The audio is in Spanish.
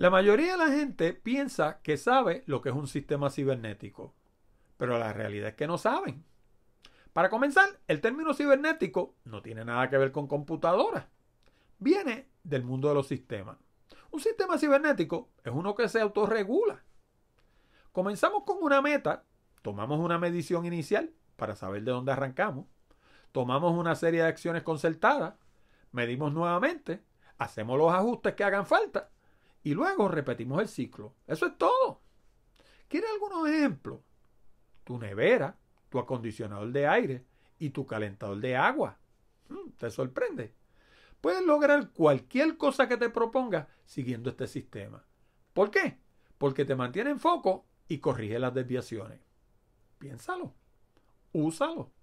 La mayoría de la gente piensa que sabe lo que es un sistema cibernético, pero la realidad es que no saben. Para comenzar, el término cibernético no tiene nada que ver con computadoras. Viene del mundo de los sistemas. Un sistema cibernético es uno que se autorregula. Comenzamos con una meta, tomamos una medición inicial para saber de dónde arrancamos, tomamos una serie de acciones concertadas, medimos nuevamente, hacemos los ajustes que hagan falta y luego repetimos el ciclo. Eso es todo. ¿Quiere algunos ejemplos? Tu nevera, tu acondicionador de aire y tu calentador de agua. Mm, ¿Te sorprende? Puedes lograr cualquier cosa que te propongas siguiendo este sistema. ¿Por qué? Porque te mantiene en foco y corrige las desviaciones. Piénsalo. Úsalo.